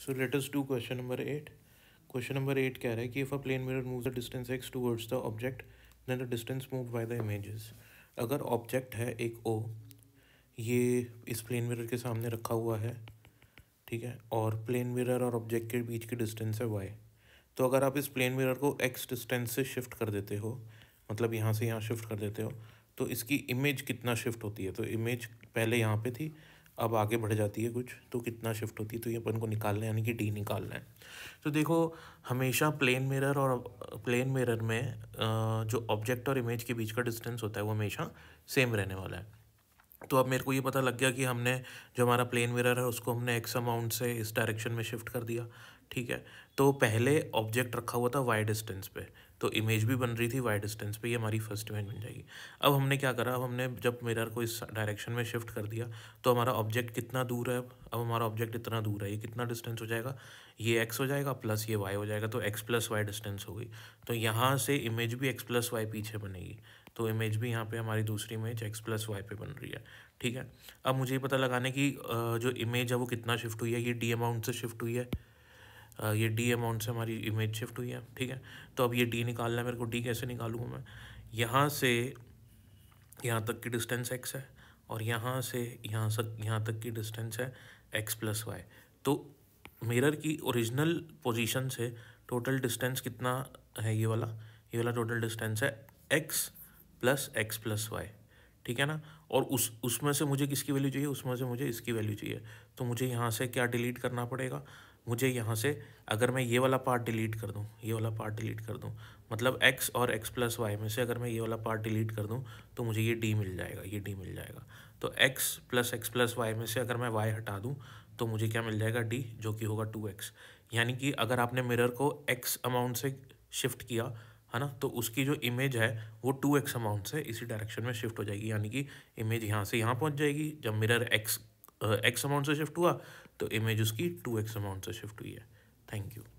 so let's do question number eight question number eight 8 कह रहा है कि if a plane mirror moves the distance X towards the object then the distance moved by the images अगर object है एक ओ ये इस plane mirror के सामने रखा हुआ है ठीक है और प्लेन मिरर और ऑब्जेक्ट के बीच की डिस्टेंस है वाई तो अगर आप इस प्लेन मिरर को एक्स डिस्टेंस से शिफ्ट कर देते हो मतलब यहाँ से यहाँ शिफ्ट कर देते हो तो इसकी इमेज कितना शिफ्ट होती है तो इमेज पहले यहाँ पे थी अब आगे बढ़ जाती है कुछ तो कितना शिफ्ट होती है तो ये अपन को निकालना है यानी कि डी निकालना है तो देखो हमेशा प्लेन मिरर और प्लेन मिरर में जो ऑब्जेक्ट और इमेज के बीच का डिस्टेंस होता है वो हमेशा सेम रहने वाला है तो अब मेरे को ये पता लग गया कि हमने जो हमारा प्लेन मिरर है उसको हमने एक्स अमाउंट से इस डायरेक्शन में शिफ्ट कर दिया ठीक है तो पहले ऑब्जेक्ट रखा हुआ था वाई डिस्टेंस पे तो इमेज भी बन रही थी वाई डिस्टेंस पे ये हमारी फर्स्ट इमेज बन जाएगी अब हमने क्या करा अब हमने जब मिरर को इस डायरेक्शन में शिफ्ट कर दिया तो हमारा ऑब्जेक्ट कितना दूर है अब हमारा ऑब्जेक्ट इतना दूर है ये कितना डिस्टेंस हो जाएगा ये एक्स हो जाएगा प्लस ये वाई हो जाएगा तो एक्स प्लस वाई डिस्टेंस हो गई तो यहाँ से इमेज भी एक्स प्लस वाई पीछे बनेगी तो इमेज भी यहाँ पे हमारी दूसरी इमेज एक्स प्लस वाई पे बन रही है ठीक है अब मुझे ये पता लगाने की जो इमेज है वो कितना शिफ्ट हुई है ये डी अमाउंट से शिफ्ट हुई है ये डी अमाउंट से हमारी इमेज शिफ्ट हुई है ठीक है तो अब ये डी निकालना है मेरे को डी कैसे निकालूंगा मैं यहाँ से यहाँ तक की डिस्टेंस एक्स है और यहाँ से यहाँ तक यहाँ तक की डिस्टेंस है एक्स प्लस वाई तो मिरर की ओरिजिनल पोजीशन से टोटल डिस्टेंस कितना है ये वाला ये वाला टोटल डिस्टेंस है X plus X plus Y ठीक है ना और उस उसमें से मुझे किसकी वैल्यू चाहिए उसमें से मुझे इसकी वैल्यू चाहिए तो मुझे यहाँ से क्या डिलीट करना पड़ेगा मुझे यहाँ से अगर मैं ये वाला पार्ट डिलीट कर दूँ ये वाला पार्ट डिलीट कर दूँ मतलब x और x प्लस वाई में से अगर मैं ये वाला पार्ट डिलीट कर दूँ तो मुझे ये d मिल जाएगा ये d मिल जाएगा तो x plus X plus Y में से अगर मैं y हटा दूँ तो मुझे क्या मिल जाएगा d जो कि होगा 2x यानी कि अगर आपने मिरर को x अमाउंट से शिफ्ट किया है ना तो उसकी जो इमेज है वो टू एक्स अमाउंट से इसी डायरेक्शन में शिफ्ट हो जाएगी यानी कि इमेज यहाँ से यहाँ पहुँच जाएगी जब मिरर एक्स एक्स अमाउंट से शिफ्ट हुआ तो इमेज उसकी टू एक्स अमाउंट से शिफ्ट हुई है थैंक यू